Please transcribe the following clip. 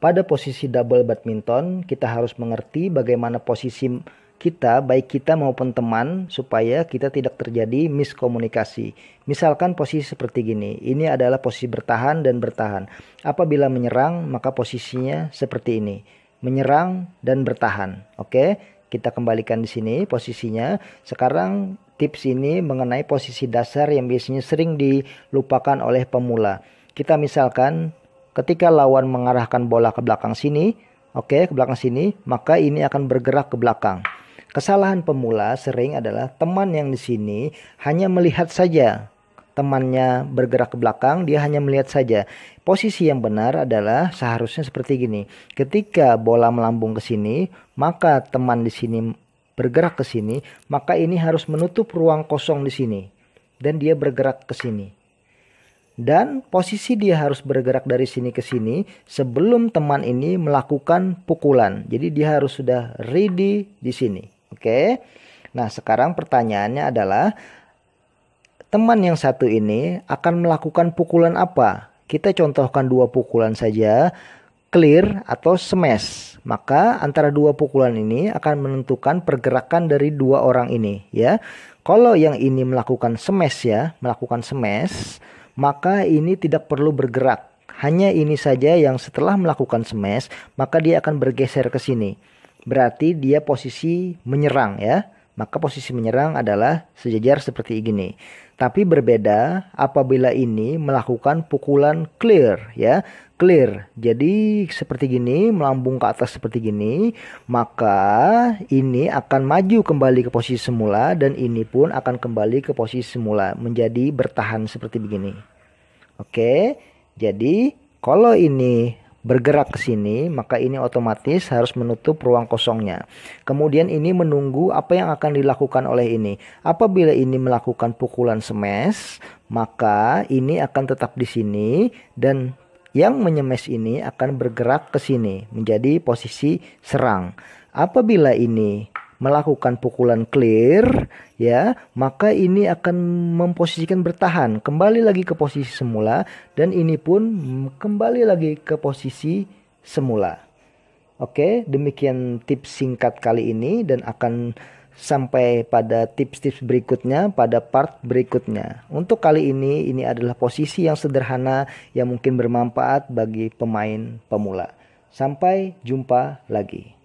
Pada posisi double badminton, kita harus mengerti bagaimana posisi kita, baik kita maupun teman, supaya kita tidak terjadi miskomunikasi. Misalkan posisi seperti gini, ini adalah posisi bertahan dan bertahan. Apabila menyerang, maka posisinya seperti ini. Menyerang dan bertahan. Oke, kita kembalikan di sini posisinya. Sekarang tips ini mengenai posisi dasar yang biasanya sering dilupakan oleh pemula. Kita misalkan Ketika lawan mengarahkan bola ke belakang sini, oke, okay, ke belakang sini, maka ini akan bergerak ke belakang. Kesalahan pemula sering adalah teman yang di sini hanya melihat saja temannya bergerak ke belakang, dia hanya melihat saja. Posisi yang benar adalah seharusnya seperti gini. Ketika bola melambung ke sini, maka teman di sini bergerak ke sini, maka ini harus menutup ruang kosong di sini dan dia bergerak ke sini dan posisi dia harus bergerak dari sini ke sini sebelum teman ini melakukan pukulan. Jadi dia harus sudah ready di sini. Oke. Nah, sekarang pertanyaannya adalah teman yang satu ini akan melakukan pukulan apa? Kita contohkan dua pukulan saja, clear atau smash. Maka antara dua pukulan ini akan menentukan pergerakan dari dua orang ini, ya. Kalau yang ini melakukan smash ya, melakukan smash maka ini tidak perlu bergerak. Hanya ini saja yang setelah melakukan smash, maka dia akan bergeser ke sini. Berarti dia posisi menyerang ya maka posisi menyerang adalah sejajar seperti ini. Tapi berbeda apabila ini melakukan pukulan clear ya, clear. Jadi seperti gini, melambung ke atas seperti gini, maka ini akan maju kembali ke posisi semula dan ini pun akan kembali ke posisi semula menjadi bertahan seperti begini. Oke. Jadi kalau ini bergerak ke sini, maka ini otomatis harus menutup ruang kosongnya. Kemudian ini menunggu apa yang akan dilakukan oleh ini. Apabila ini melakukan pukulan smash, maka ini akan tetap di sini dan yang menyemes ini akan bergerak ke sini menjadi posisi serang. Apabila ini melakukan pukulan clear ya, maka ini akan memposisikan bertahan kembali lagi ke posisi semula dan ini pun kembali lagi ke posisi semula. Oke, demikian tips singkat kali ini dan akan sampai pada tips-tips berikutnya pada part berikutnya. Untuk kali ini ini adalah posisi yang sederhana yang mungkin bermanfaat bagi pemain pemula. Sampai jumpa lagi.